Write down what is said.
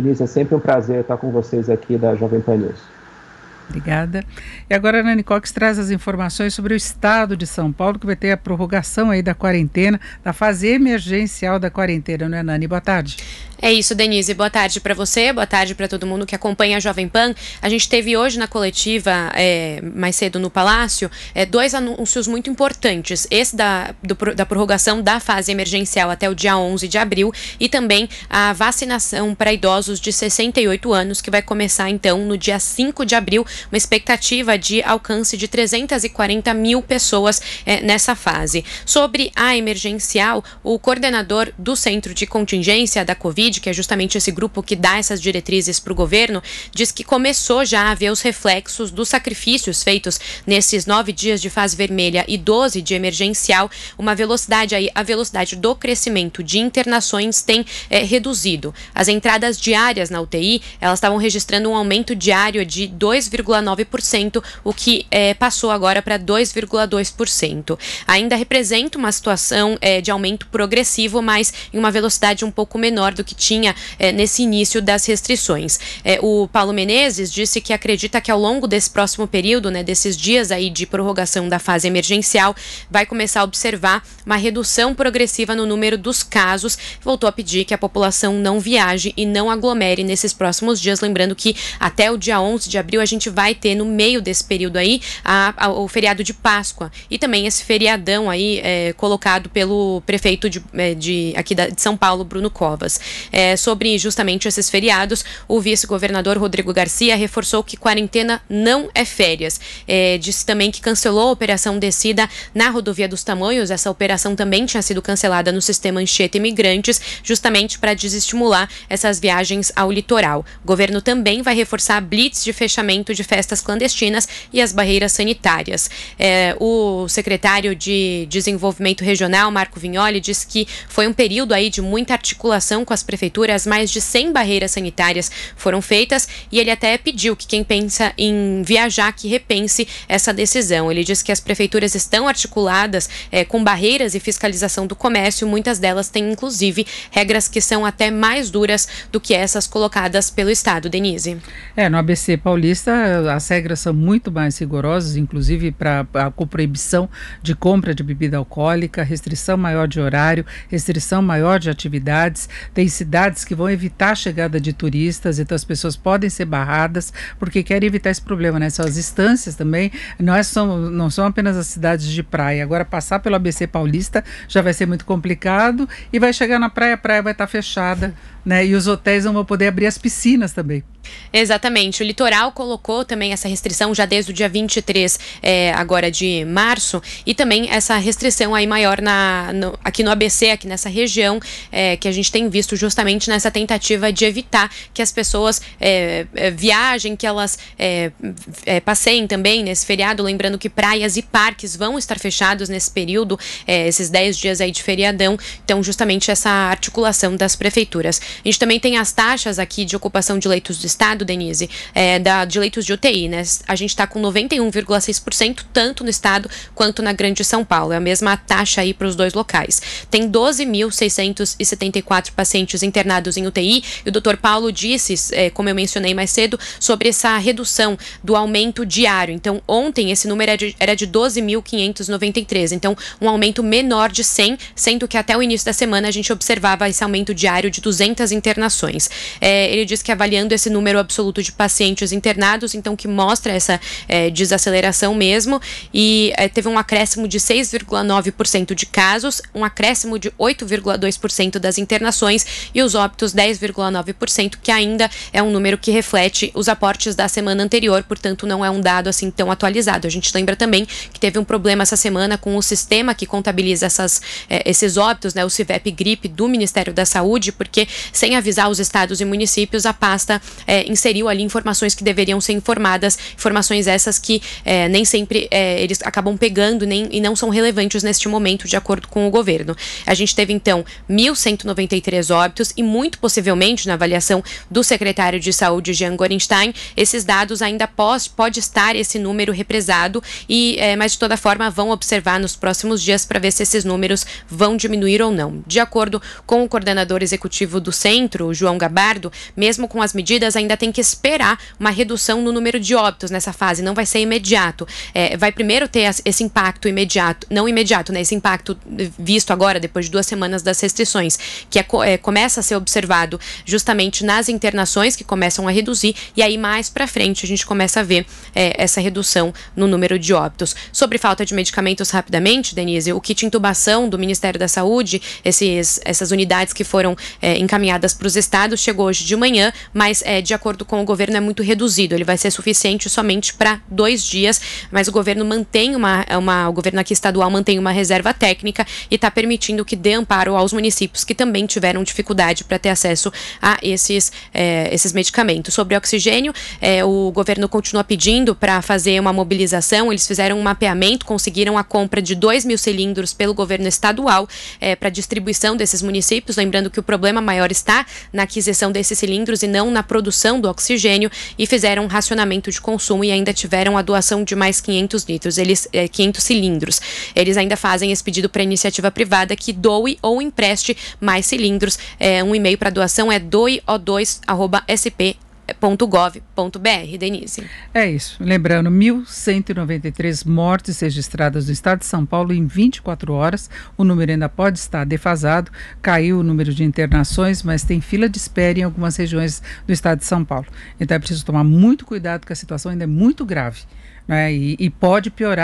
Denise, é sempre um prazer estar com vocês aqui da Jovem Pan News. Obrigada. E agora a Nani Cox traz as informações sobre o estado de São Paulo, que vai ter a prorrogação aí da quarentena, da fase emergencial da quarentena, não é, Nani? Boa tarde. É isso, Denise. Boa tarde para você, boa tarde para todo mundo que acompanha a Jovem Pan. A gente teve hoje na coletiva, é, mais cedo no Palácio, é, dois anúncios muito importantes. Esse da, do, da prorrogação da fase emergencial até o dia 11 de abril e também a vacinação para idosos de 68 anos, que vai começar então no dia 5 de abril, uma expectativa de alcance de 340 mil pessoas é, nessa fase. Sobre a emergencial, o coordenador do Centro de Contingência da Covid, que é justamente esse grupo que dá essas diretrizes para o governo, diz que começou já a ver os reflexos dos sacrifícios feitos nesses nove dias de fase vermelha e 12 de emergencial. Uma velocidade aí, a velocidade do crescimento de internações tem é, reduzido. As entradas diárias na UTI, elas estavam registrando um aumento diário de 2,9%, o que é, passou agora para 2,2%. Ainda representa uma situação é, de aumento progressivo, mas em uma velocidade um pouco menor do que tinha é, nesse início das restrições. É, o Paulo Menezes disse que acredita que ao longo desse próximo período, né, desses dias aí de prorrogação da fase emergencial, vai começar a observar uma redução progressiva no número dos casos. Voltou a pedir que a população não viaje e não aglomere nesses próximos dias, lembrando que até o dia 11 de abril a gente vai ter no meio desse período aí a, a, o feriado de Páscoa e também esse feriadão aí é, colocado pelo prefeito de, de aqui da, de São Paulo, Bruno Covas. É, sobre justamente esses feriados, o vice-governador Rodrigo Garcia reforçou que quarentena não é férias. É, disse também que cancelou a operação descida na rodovia dos Tamanhos. Essa operação também tinha sido cancelada no sistema Anchieta Imigrantes, justamente para desestimular essas viagens ao litoral. O governo também vai reforçar blitz de fechamento de festas clandestinas e as barreiras sanitárias. É, o secretário de Desenvolvimento Regional, Marco Vignoli, disse que foi um período aí de muita articulação com as as mais de 100 barreiras sanitárias foram feitas e ele até pediu que quem pensa em viajar que repense essa decisão. Ele diz que as prefeituras estão articuladas é, com barreiras e fiscalização do comércio, muitas delas têm inclusive regras que são até mais duras do que essas colocadas pelo Estado. Denise. É, no ABC paulista as regras são muito mais rigorosas, inclusive para a proibição de compra de bebida alcoólica, restrição maior de horário, restrição maior de atividades, tem sido cidades que vão evitar a chegada de turistas, então as pessoas podem ser barradas, porque querem evitar esse problema, né? São as instâncias também, não, é só, não são apenas as cidades de praia. Agora, passar pelo ABC Paulista já vai ser muito complicado e vai chegar na praia, a praia vai estar fechada, né? E os hotéis não vão poder abrir as piscinas também. Exatamente. O litoral colocou também essa restrição já desde o dia 23 é, eh, agora de março e também essa restrição aí maior na, no, aqui no ABC, aqui nessa região é, que a gente tem visto justamente nessa tentativa de evitar que as pessoas é, viajem, que elas passeiem também nesse feriado. Lembrando que praias e parques vão estar fechados nesse período, esses 10 dias aí de feriadão. Então, justamente essa articulação das prefeituras. A gente também tem as taxas aqui de ocupação de leitos de Estado, Denise, é, da, de leitos de UTI, né? A gente está com 91,6%, tanto no Estado quanto na Grande São Paulo. É a mesma taxa aí para os dois locais. Tem 12.674 pacientes internados em UTI. E o doutor Paulo disse, é, como eu mencionei mais cedo, sobre essa redução do aumento diário. Então, ontem esse número era de, de 12.593. Então, um aumento menor de 100, sendo que até o início da semana a gente observava esse aumento diário de 200 internações. É, ele diz que avaliando esse número, número absoluto de pacientes internados, então que mostra essa é, desaceleração mesmo. E é, teve um acréscimo de 6,9% de casos, um acréscimo de 8,2% das internações e os óbitos 10,9%, que ainda é um número que reflete os aportes da semana anterior, portanto não é um dado assim tão atualizado. A gente lembra também que teve um problema essa semana com o sistema que contabiliza essas, é, esses óbitos, né, o CIVEP Grip do Ministério da Saúde, porque sem avisar os estados e municípios, a pasta é, é, inseriu ali informações que deveriam ser informadas, informações essas que é, nem sempre é, eles acabam pegando nem, e não são relevantes neste momento, de acordo com o governo. A gente teve, então, 1.193 óbitos e, muito possivelmente, na avaliação do secretário de Saúde, Jean Gorenstein, esses dados ainda pode, pode estar esse número represado, e, é, mas, de toda forma, vão observar nos próximos dias para ver se esses números vão diminuir ou não. De acordo com o coordenador executivo do centro, João Gabardo, mesmo com as medidas ainda ainda tem que esperar uma redução no número de óbitos nessa fase, não vai ser imediato. É, vai primeiro ter esse impacto imediato, não imediato, né? Esse impacto visto agora, depois de duas semanas das restrições, que é, é, começa a ser observado justamente nas internações que começam a reduzir, e aí mais para frente a gente começa a ver é, essa redução no número de óbitos. Sobre falta de medicamentos, rapidamente, Denise, o kit intubação do Ministério da Saúde, esses, essas unidades que foram é, encaminhadas para os estados, chegou hoje de manhã, mas é, de acordo com o governo, é muito reduzido. Ele vai ser suficiente somente para dois dias, mas o governo mantém uma, é uma, o governo aqui estadual mantém uma reserva técnica e está permitindo que dê amparo aos municípios que também tiveram dificuldade para ter acesso a esses, é, esses medicamentos. Sobre oxigênio, é, o governo continua pedindo para fazer uma mobilização. Eles fizeram um mapeamento, conseguiram a compra de 2 mil cilindros pelo governo estadual é, para distribuição desses municípios. Lembrando que o problema maior está na aquisição desses cilindros e não na produção do oxigênio e fizeram um racionamento de consumo e ainda tiveram a doação de mais 500 litros, eles, é, 500 cilindros. Eles ainda fazem esse pedido para iniciativa privada que doe ou empreste mais cilindros. É, um e-mail para doação é doeo2.sp gov.br Denise. É isso. Lembrando, 1.193 mortes registradas no estado de São Paulo em 24 horas. O número ainda pode estar defasado. Caiu o número de internações, mas tem fila de espera em algumas regiões do estado de São Paulo. Então é preciso tomar muito cuidado, que a situação ainda é muito grave né? e, e pode piorar.